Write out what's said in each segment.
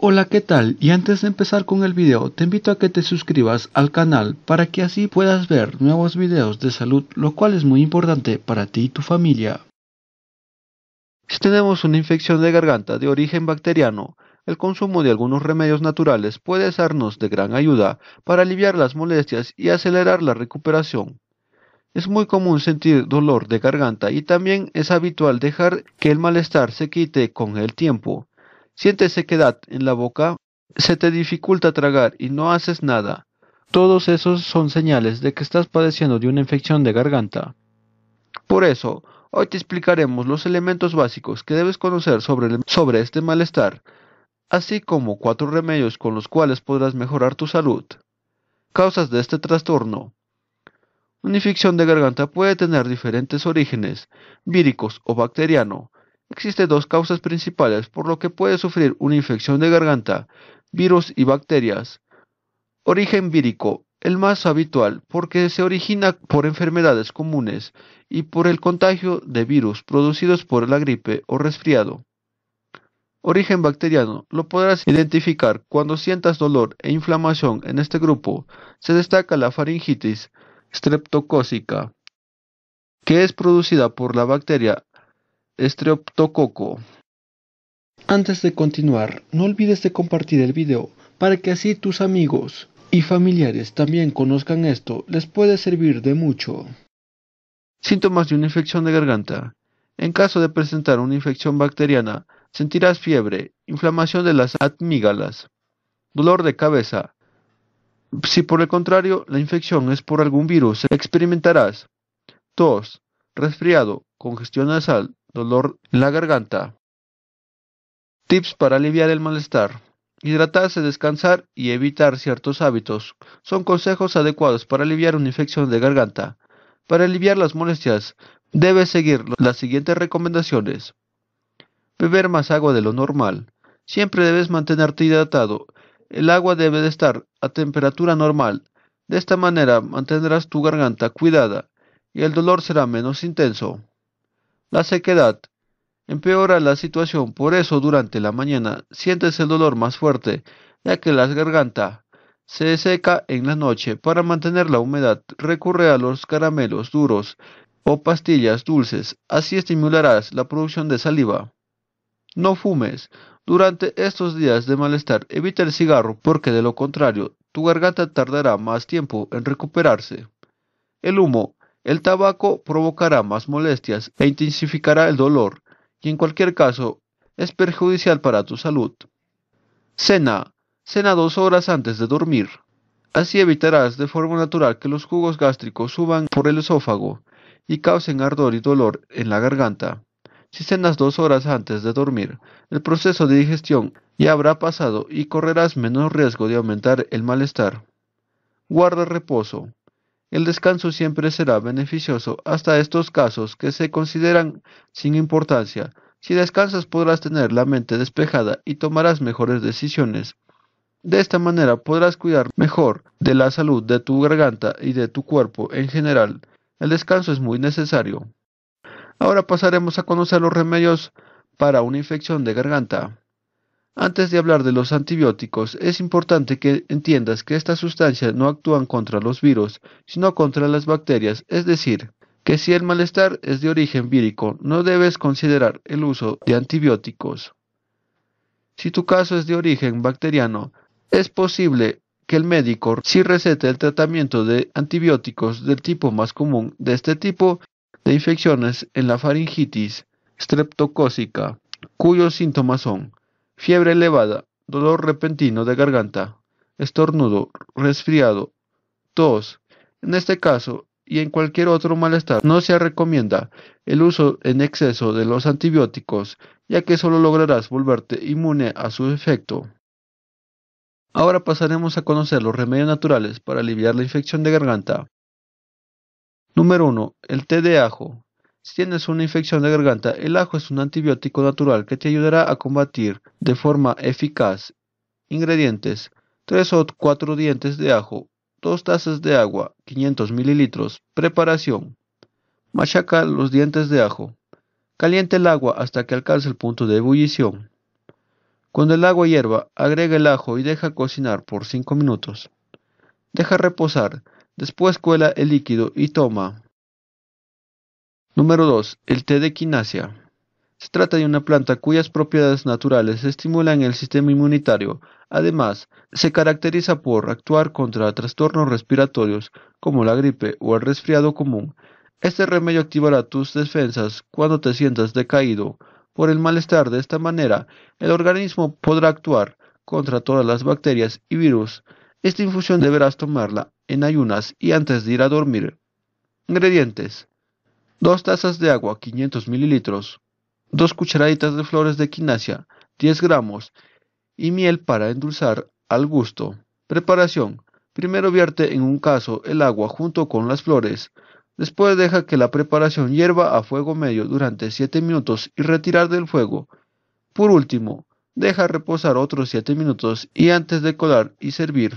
Hola, ¿qué tal? Y antes de empezar con el video, te invito a que te suscribas al canal para que así puedas ver nuevos videos de salud, lo cual es muy importante para ti y tu familia. Si tenemos una infección de garganta de origen bacteriano, el consumo de algunos remedios naturales puede sernos de gran ayuda para aliviar las molestias y acelerar la recuperación. Es muy común sentir dolor de garganta y también es habitual dejar que el malestar se quite con el tiempo. Sientes sequedad en la boca, se te dificulta tragar y no haces nada. Todos esos son señales de que estás padeciendo de una infección de garganta. Por eso, hoy te explicaremos los elementos básicos que debes conocer sobre, sobre este malestar, así como cuatro remedios con los cuales podrás mejorar tu salud. Causas de este trastorno. Una infección de garganta puede tener diferentes orígenes, víricos o bacteriano, Existen dos causas principales por lo que puede sufrir una infección de garganta, virus y bacterias. Origen vírico, el más habitual porque se origina por enfermedades comunes y por el contagio de virus producidos por la gripe o resfriado. Origen bacteriano lo podrás identificar cuando sientas dolor e inflamación en este grupo. Se destaca la faringitis streptocócica, que es producida por la bacteria estreptococo. Antes de continuar, no olvides de compartir el video para que así tus amigos y familiares también conozcan esto, les puede servir de mucho. Síntomas de una infección de garganta. En caso de presentar una infección bacteriana, sentirás fiebre, inflamación de las amígdalas, dolor de cabeza. Si por el contrario la infección es por algún virus, experimentarás tos, resfriado, congestión nasal, dolor en la garganta. Tips para aliviar el malestar. Hidratarse, descansar y evitar ciertos hábitos son consejos adecuados para aliviar una infección de garganta. Para aliviar las molestias, debes seguir las siguientes recomendaciones. Beber más agua de lo normal. Siempre debes mantenerte hidratado. El agua debe de estar a temperatura normal. De esta manera mantendrás tu garganta cuidada y el dolor será menos intenso. La sequedad empeora la situación, por eso durante la mañana sientes el dolor más fuerte, ya que la garganta se seca en la noche. Para mantener la humedad, recurre a los caramelos duros o pastillas dulces, así estimularás la producción de saliva. No fumes. Durante estos días de malestar, evita el cigarro porque de lo contrario, tu garganta tardará más tiempo en recuperarse. El humo el tabaco provocará más molestias e intensificará el dolor, y en cualquier caso es perjudicial para tu salud. Cena. Cena dos horas antes de dormir. Así evitarás de forma natural que los jugos gástricos suban por el esófago y causen ardor y dolor en la garganta. Si cenas dos horas antes de dormir, el proceso de digestión ya habrá pasado y correrás menos riesgo de aumentar el malestar. Guarda reposo. El descanso siempre será beneficioso hasta estos casos que se consideran sin importancia. Si descansas podrás tener la mente despejada y tomarás mejores decisiones. De esta manera podrás cuidar mejor de la salud de tu garganta y de tu cuerpo en general. El descanso es muy necesario. Ahora pasaremos a conocer los remedios para una infección de garganta. Antes de hablar de los antibióticos, es importante que entiendas que estas sustancias no actúan contra los virus, sino contra las bacterias, es decir, que si el malestar es de origen vírico, no debes considerar el uso de antibióticos. Si tu caso es de origen bacteriano, es posible que el médico sí recete el tratamiento de antibióticos del tipo más común de este tipo de infecciones en la faringitis streptocócica, cuyos síntomas son fiebre elevada, dolor repentino de garganta, estornudo, resfriado, tos. En este caso y en cualquier otro malestar no se recomienda el uso en exceso de los antibióticos, ya que solo lograrás volverte inmune a su efecto. Ahora pasaremos a conocer los remedios naturales para aliviar la infección de garganta. Número 1. El té de ajo. Si tienes una infección de garganta, el ajo es un antibiótico natural que te ayudará a combatir de forma eficaz. Ingredientes: 3 o 4 dientes de ajo, 2 tazas de agua, 500 ml Preparación: Machaca los dientes de ajo. Caliente el agua hasta que alcance el punto de ebullición. Cuando el agua hierva, agrega el ajo y deja cocinar por 5 minutos. Deja reposar, después cuela el líquido y toma. Número 2. El té de quinasia. Se trata de una planta cuyas propiedades naturales estimulan el sistema inmunitario. Además, se caracteriza por actuar contra trastornos respiratorios como la gripe o el resfriado común. Este remedio activará tus defensas cuando te sientas decaído. Por el malestar de esta manera, el organismo podrá actuar contra todas las bacterias y virus. Esta infusión deberás tomarla en ayunas y antes de ir a dormir. Ingredientes. 2 tazas de agua 500 mililitros, 2 cucharaditas de flores de quinasia 10 gramos y miel para endulzar al gusto. Preparación. Primero vierte en un caso el agua junto con las flores. Después deja que la preparación hierva a fuego medio durante 7 minutos y retirar del fuego. Por último, deja reposar otros 7 minutos y antes de colar y servir.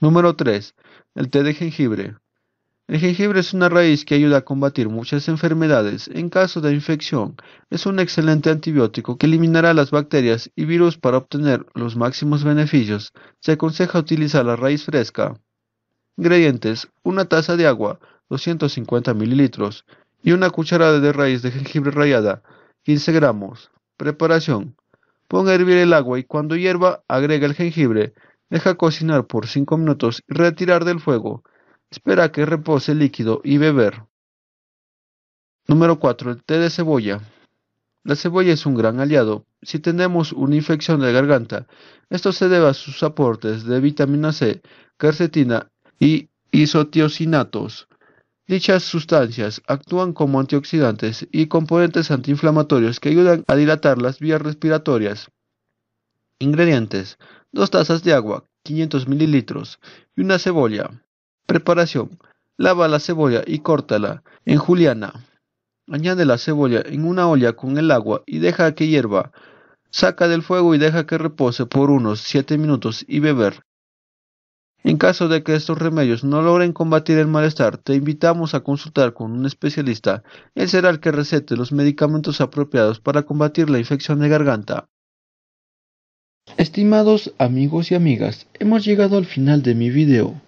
Número 3. El té de jengibre. El jengibre es una raíz que ayuda a combatir muchas enfermedades. En caso de infección, es un excelente antibiótico que eliminará las bacterias y virus para obtener los máximos beneficios. Se aconseja utilizar la raíz fresca. Ingredientes: una taza de agua, 250 mililitros, y una cucharada de raíz de jengibre rallada, 15 gramos. Preparación: ponga a hervir el agua y cuando hierva, agrega el jengibre. Deja cocinar por 5 minutos y retirar del fuego. Espera que repose líquido y beber. Número 4. El té de cebolla. La cebolla es un gran aliado. Si tenemos una infección de garganta, esto se debe a sus aportes de vitamina C, carcetina y isotiocinatos. Dichas sustancias actúan como antioxidantes y componentes antiinflamatorios que ayudan a dilatar las vías respiratorias. Ingredientes: 2 tazas de agua, 500 mililitros y una cebolla. Preparación. Lava la cebolla y córtala en juliana. Añade la cebolla en una olla con el agua y deja que hierva. Saca del fuego y deja que repose por unos 7 minutos y beber. En caso de que estos remedios no logren combatir el malestar, te invitamos a consultar con un especialista. Él será el que recete los medicamentos apropiados para combatir la infección de garganta. Estimados amigos y amigas, hemos llegado al final de mi video.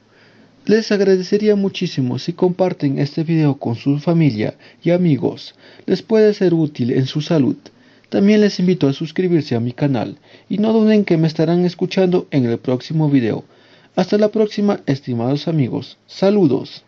Les agradecería muchísimo si comparten este video con su familia y amigos, les puede ser útil en su salud. También les invito a suscribirse a mi canal y no duden que me estarán escuchando en el próximo video. Hasta la próxima, estimados amigos. Saludos.